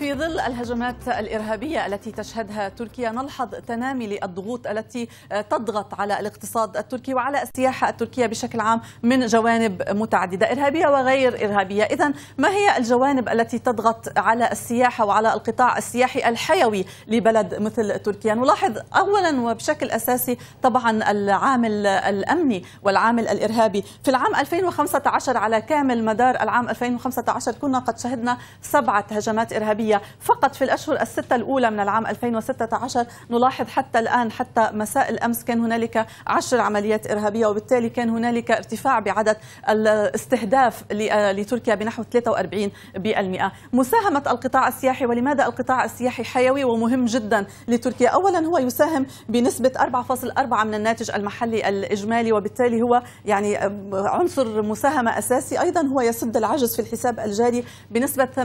في ظل الهجمات الإرهابية التي تشهدها تركيا نلحظ تنامي للضغوط التي تضغط على الاقتصاد التركي وعلى السياحة التركية بشكل عام من جوانب متعددة إرهابية وغير إرهابية إذا ما هي الجوانب التي تضغط على السياحة وعلى القطاع السياحي الحيوي لبلد مثل تركيا نلاحظ أولا وبشكل أساسي طبعا العامل الأمني والعامل الإرهابي في العام 2015 على كامل مدار العام 2015 كنا قد شهدنا سبعة هجمات إرهابية الدولية فقط في الأشهر الستة الأولى من العام 2016 نلاحظ حتى الآن حتى مساء الأمس كان هنالك عشر عمليات إرهابية وبالتالي كان هنالك ارتفاع بعدد الاستهداف لتركيا بنحو 43% مساهمة القطاع السياحي ولماذا القطاع السياحي حيوي ومهم جدا لتركيا أولا هو يساهم بنسبة 4.4 من الناتج المحلي الإجمالي وبالتالي هو يعني عنصر مساهمة أساسي أيضا هو يسد العجز في الحساب الجاري بنسبة 80%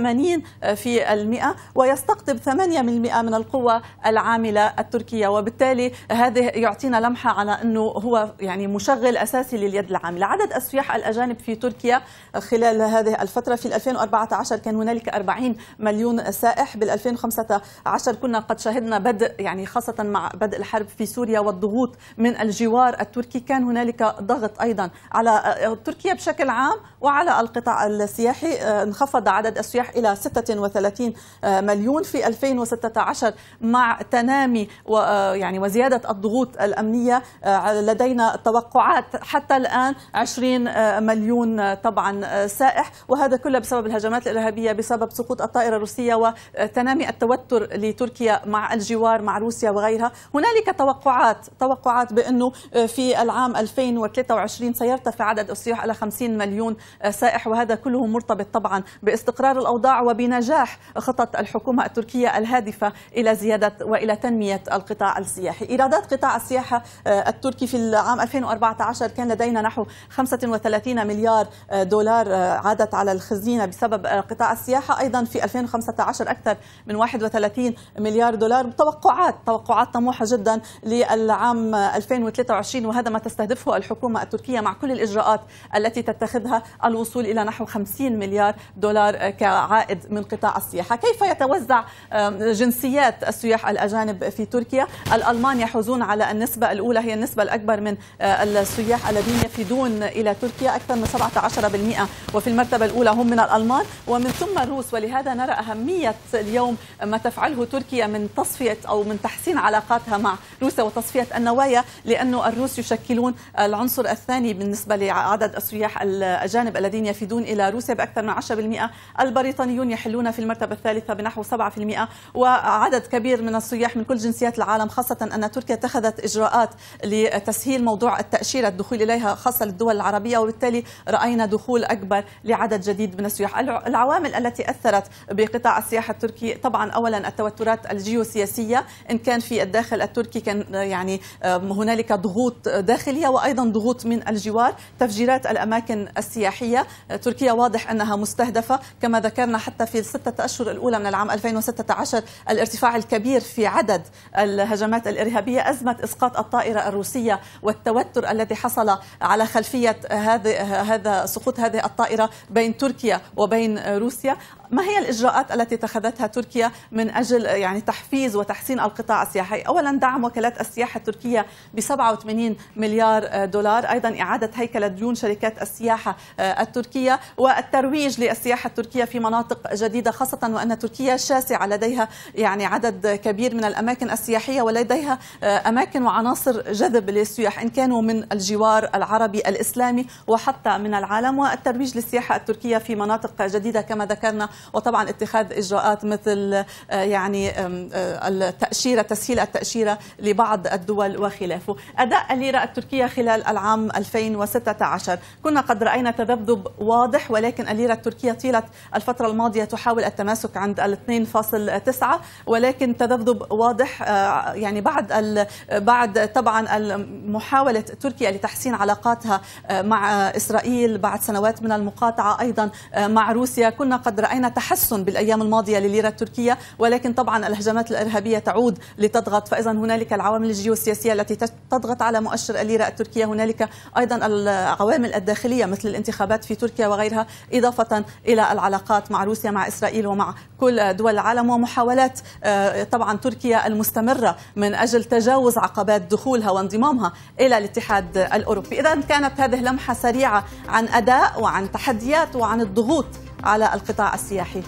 ويستقطب 8% من القوة العاملة التركية وبالتالي هذه يعطينا لمحة على أنه هو يعني مشغل أساسي لليد العاملة عدد السياح الأجانب في تركيا خلال هذه الفترة في 2014 كان هنالك 40 مليون سائح بال 2015 كنا قد شهدنا بدء يعني خاصة مع بدء الحرب في سوريا والضغوط من الجوار التركي كان هنالك ضغط أيضا على تركيا بشكل عام وعلى القطاع السياحي انخفض عدد السياح إلى 36 آه، مليون في 2016 مع تنامي ويعني آه، وزيادة الضغوط الأمنية آه، لدينا توقعات حتى الآن 20 مليون طبعا سائح وهذا كله بسبب الهجمات الإرهابية بسبب سقوط الطائرة الروسية وتنامي التوتر لتركيا مع الجوار مع روسيا وغيرها هنالك توقعات توقعات بأنه في العام 2023 سيرتفع عدد السياح إلى 50 مليون سائح وهذا كله مرتبط طبعا باستقرار الأوضاع وبنجاح خطة خطط الحكومة التركية الهادفة إلى زيادة وإلى تنمية القطاع السياحي إيرادات قطاع السياحة آه، التركي في العام 2014 كان لدينا نحو 35 مليار آه، دولار آه، عادت على الخزينة بسبب قطاع السياحة أيضا في 2015 أكثر من 31 مليار دولار توقعات توقعات طموحة جدا للعام 2023 وهذا ما تستهدفه الحكومة التركية مع كل الإجراءات التي تتخذها الوصول إلى نحو 50 مليار دولار كعائد من قطاع السياحة كيف يتوزع جنسيات السياح الأجانب في تركيا الألمان يحوزون على النسبة الأولى هي النسبة الأكبر من آه، السياح الذين يفيدون إلى تركيا أكثر من 17% وفي المرتبة الأولى هم من الألمان ومن ثم الروس ولهذا نرى أهمية اليوم ما تفعله تركيا من تصفية أو من تحسين علاقاتها مع روسيا وتصفية النوايا لأنه الروس يشكلون العنصر الثاني بالنسبة لعدد السياح الأجانب الذين يفيدون إلى روسيا بأكثر من 10% البريطانيون يحلون في المرتبة الثالثة بنحو 7% وعدد كبير من السياح من كل جنسيات العالم خاصة أن تركيا اتخذت إجراءات لتسهيل موضوع التأشيرة الدخول إليها خاصة للدول العربية وبالتالي رأينا دخول أكبر لعدد جديد من السياح العوامل التي أثرت بقطاع السياحة التركي طبعا أولا التوترات الجيوسياسية إن كان في الداخل التركي كان يعني هنالك ضغوط داخلية وأيضا ضغوط من الجوار تفجيرات الأماكن السياحية تركيا واضح أنها مستهدفة كما ذكرنا حتى في الستة أشهر الأولى من العام 2016 الارتفاع الكبير في عدد الهجمات الإرهابية أزمة إسقاط الطائرة الروسية والتوتر الذي حصل على خلفية هذا هذا سقوط هذه الطائرة بين تركيا وبين روسيا ما هي الإجراءات التي اتخذتها تركيا من أجل يعني تحفيز وتحسين القطاع السياحي أولا دعم وكالات السياحة التركية ب 87 مليار دولار أيضا إعادة هيكلة ديون شركات السياحة التركية والترويج للسياحة التركية في مناطق جديدة خاصة وأن أن تركيا شاسعة لديها يعني عدد كبير من الأماكن السياحية ولديها آه، أماكن وعناصر جذب للسياح إن كانوا من الجوار العربي الإسلامي وحتى من العالم والترويج للسياحة التركية في مناطق جديدة كما ذكرنا وطبعا اتخاذ إجراءات مثل آه، يعني آه، التأشيرة تسهيل التأشيرة لبعض الدول وخلافه أداء الليرة التركية خلال العام 2016 كنا قد رأينا تذبذب واضح ولكن الليرة التركية طيلة الفترة الماضية تحاول التماسك عند ال 2.9 ولكن تذبذب واضح آه، يعني بعد بعد طبعا محاوله تركيا لتحسين علاقاتها آه، مع اسرائيل بعد سنوات من المقاطعه ايضا آه، مع روسيا كنا قد راينا تحسن بالايام الماضيه لليره التركيه ولكن طبعا الهجمات الارهابيه تعود لتضغط فاذا هنالك العوامل الجيوسياسيه التي تضغط على مؤشر الليره التركيه هنالك ايضا العوامل الداخليه مثل الانتخابات في تركيا وغيرها اضافه الى العلاقات مع روسيا مع اسرائيل ومع كل دول العالم ومحاولات آه، طبعا تركيا المستمرة من أجل تجاوز عقبات دخولها وانضمامها إلى الاتحاد الأوروبي إذا كانت هذه لمحة سريعة عن أداء وعن تحديات وعن الضغوط على القطاع السياحي